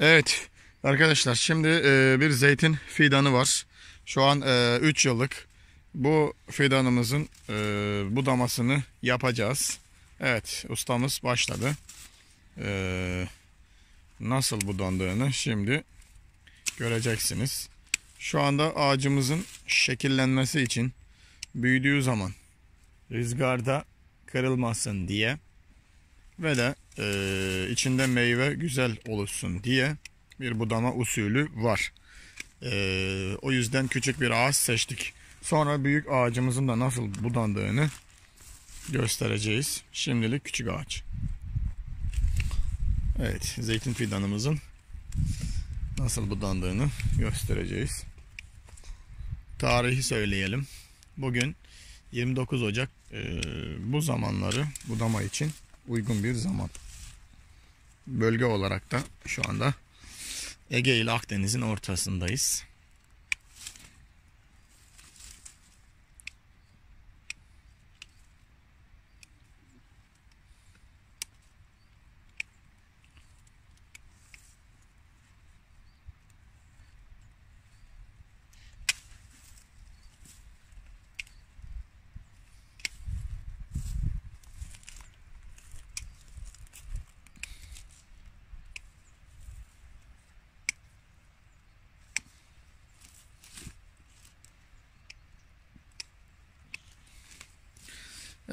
Evet arkadaşlar şimdi e, bir zeytin fidanı var. Şu an e, yıllık. Bu fidanımızın e, budamasını yapacağız. Evet ustamız başladı. E, nasıl budandığını şimdi göreceksiniz. Şu anda ağacımızın şekillenmesi için büyüdüğü zaman rüzgarda kırılmasın diye ve de e, içinde meyve güzel oluşsun diye bir budama usulü var. E, o yüzden küçük bir ağaç seçtik. Sonra büyük ağacımızın da nasıl budandığını göstereceğiz. Şimdilik küçük ağaç. Evet, zeytin fidanımızın nasıl budandığını göstereceğiz. Tarihi söyleyelim. Bugün 29 Ocak e, bu zamanları budama için uygun bir zaman bölge olarak da şu anda Ege ile Akdeniz'in ortasındayız.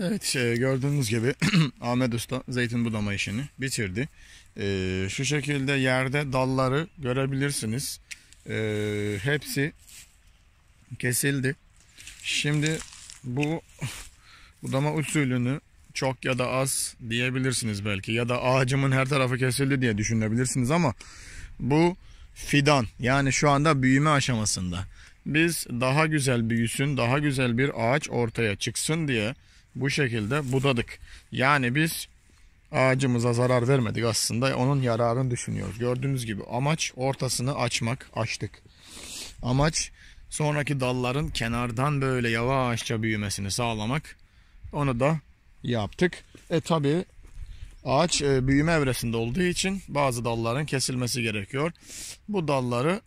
Evet şey, gördüğünüz gibi Ahmet Usta zeytin budama işini bitirdi. Ee, şu şekilde yerde dalları görebilirsiniz. Ee, hepsi kesildi. Şimdi bu budama usulünü çok ya da az diyebilirsiniz belki. Ya da ağacımın her tarafı kesildi diye düşünebilirsiniz ama bu fidan yani şu anda büyüme aşamasında. Biz daha güzel büyüsün, daha güzel bir ağaç ortaya çıksın diye bu şekilde budadık. Yani biz ağacımıza zarar vermedik aslında onun yararını düşünüyoruz. Gördüğünüz gibi amaç ortasını açmak, açtık. Amaç sonraki dalların kenardan böyle yavaşça büyümesini sağlamak. Onu da yaptık. E tabi ağaç e, büyüme evresinde olduğu için bazı dalların kesilmesi gerekiyor. Bu dalları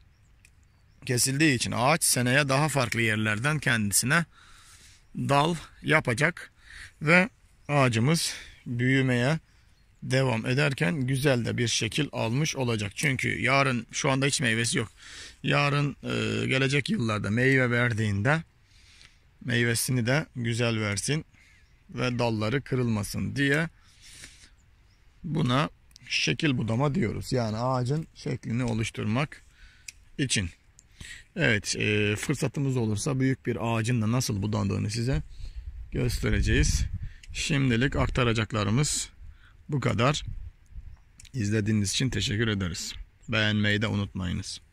kesildiği için ağaç seneye daha farklı yerlerden kendisine dal yapacak. Ve ağacımız büyümeye devam ederken güzel de bir şekil almış olacak. Çünkü yarın şu anda hiç meyvesi yok. Yarın e, gelecek yıllarda meyve verdiğinde meyvesini de güzel versin ve dalları kırılmasın diye buna şekil budama diyoruz. Yani ağacın şeklini oluşturmak için. Evet e, fırsatımız olursa büyük bir ağacın da nasıl budandığını size göstereceğiz. Şimdilik aktaracaklarımız bu kadar. İzlediğiniz için teşekkür ederiz. Beğenmeyi de unutmayınız.